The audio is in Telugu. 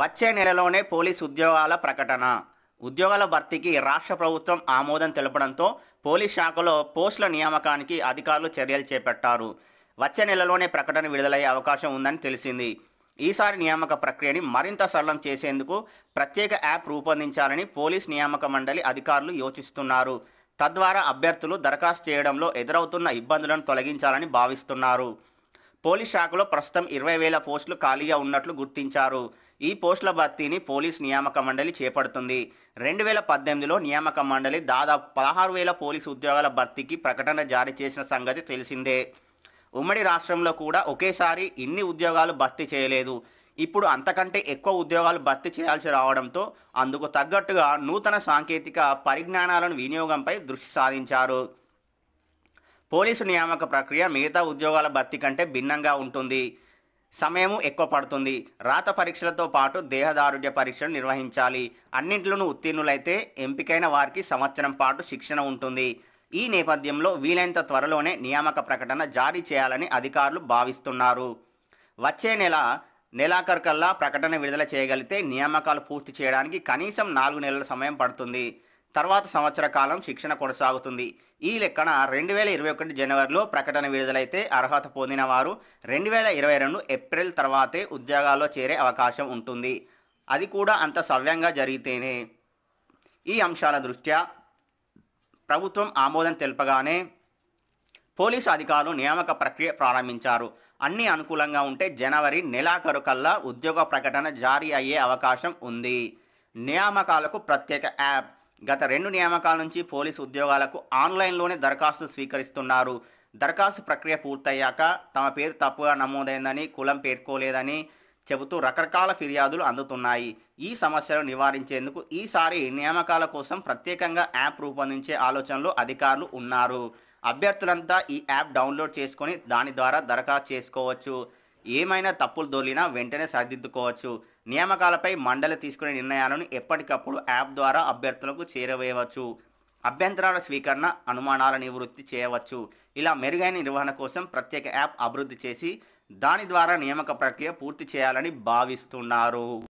వచ్చే నెలలోనే పోలీసు ఉద్యోగాల ప్రకటన ఉద్యోగాల భర్తీకి రాష్ట్ర ప్రభుత్వం ఆమోదం తెలపడంతో పోలీస్ శాఖలో పోస్టుల నియామకానికి అధికారులు చర్యలు చేపట్టారు వచ్చే నెలలోనే ప్రకటన విడుదలయ్యే అవకాశం ఉందని తెలిసింది ఈసారి నియామక ప్రక్రియని మరింత సరళం చేసేందుకు ప్రత్యేక యాప్ రూపొందించాలని పోలీస్ నియామక మండలి అధికారులు యోచిస్తున్నారు తద్వారా అభ్యర్థులు దరఖాస్తు చేయడంలో ఎదురవుతున్న ఇబ్బందులను తొలగించాలని భావిస్తున్నారు పోలీస్ శాఖలో ప్రస్తుతం ఇరవై వేల పోస్టులు ఖాళీగా ఉన్నట్లు గుర్తించారు ఈ పోస్టుల భర్తీని పోలీస్ నియామక మండలి చేపడుతుంది రెండు వేల పద్దెనిమిదిలో నియామక మండలి దాదాపు పదహారు వేల పోలీసు ఉద్యోగాల భర్తీకి ప్రకటన జారీ చేసిన సంగతి తెలిసిందే ఉమ్మడి రాష్ట్రంలో కూడా ఒకేసారి ఇన్ని ఉద్యోగాలు భర్తీ చేయలేదు ఇప్పుడు అంతకంటే ఎక్కువ ఉద్యోగాలు భర్తీ చేయాల్సి రావడంతో అందుకు తగ్గట్టుగా నూతన సాంకేతిక పరిజ్ఞానాలను వినియోగంపై దృష్టి సాధించారు పోలీసు నియామక ప్రక్రియ మిగతా ఉద్యోగాల భర్తీ కంటే భిన్నంగా ఉంటుంది సమయం ఎక్కువ పడుతుంది రాత పరీక్షలతో పాటు దేహదారుఢ్య పరీక్షలు నిర్వహించాలి అన్నింటిలోనూ ఉత్తీర్ణులైతే ఎంపికైన వారికి సంవత్సరం పాటు శిక్షణ ఉంటుంది ఈ నేపథ్యంలో వీలైనంత త్వరలోనే నియామక ప్రకటన జారీ చేయాలని అధికారులు భావిస్తున్నారు వచ్చే నెల నెలాఖరు కల్లా ప్రకటన విడుదల చేయగలిగితే నియామకాలు పూర్తి చేయడానికి కనీసం నాలుగు నెలల సమయం పడుతుంది తర్వాత సంవత్సర కాలం శిక్షణ కొనసాగుతుంది ఈ లెక్కన రెండు వేల ఇరవై ఒకటి జనవరిలో ప్రకటన విడుదలైతే అర్హత పొందిన వారు రెండు వేల ఇరవై రెండు ఏప్రిల్ తర్వాతే ఉద్యోగాల్లో చేరే అవకాశం ఉంటుంది అది కూడా అంత సవ్యంగా జరిగితేనే ఈ అంశాల దృష్ట్యా ప్రభుత్వం ఆమోదం తెలపగానే పోలీసు అధికారులు నియామక ప్రక్రియ ప్రారంభించారు అన్ని అనుకూలంగా ఉంటే జనవరి నెలాఖరు కల్లా ఉద్యోగ ప్రకటన జారీ అయ్యే అవకాశం ఉంది నియామకాలకు ప్రత్యేక యాప్ గత రెండు నియామకాల నుంచి పోలీసు ఉద్యోగాలకు ఆన్లైన్లోనే దరఖాస్తు స్వీకరిస్తున్నారు దరఖాస్తు ప్రక్రియ పూర్తయ్యాక తమ పేరు తప్పుగా నమోదైందని కులం పేర్కోలేదని చెబుతూ రకరకాల ఫిర్యాదులు అందుతున్నాయి ఈ సమస్యను నివారించేందుకు ఈసారి నియామకాల కోసం ప్రత్యేకంగా యాప్ రూపొందించే ఆలోచనలో అధికారులు ఉన్నారు అభ్యర్థులంతా ఈ యాప్ డౌన్లోడ్ చేసుకొని దాని ద్వారా దరఖాస్తు చేసుకోవచ్చు ఏమైనా తప్పులు దొరికినా వెంటనే సరిదిద్దుకోవచ్చు నియామకాలపై మండలి తీసుకునే నిర్ణయాలను ఎప్పటికప్పుడు యాప్ ద్వారా అభ్యర్థులకు చేరవేయవచ్చు అభ్యంతరాల స్వీకరణ అనుమానాల నివృత్తి చేయవచ్చు ఇలా మెరుగైన నిర్వహణ కోసం ప్రత్యేక యాప్ అభివృద్ధి చేసి దాని ద్వారా నియామక ప్రక్రియ పూర్తి చేయాలని భావిస్తున్నారు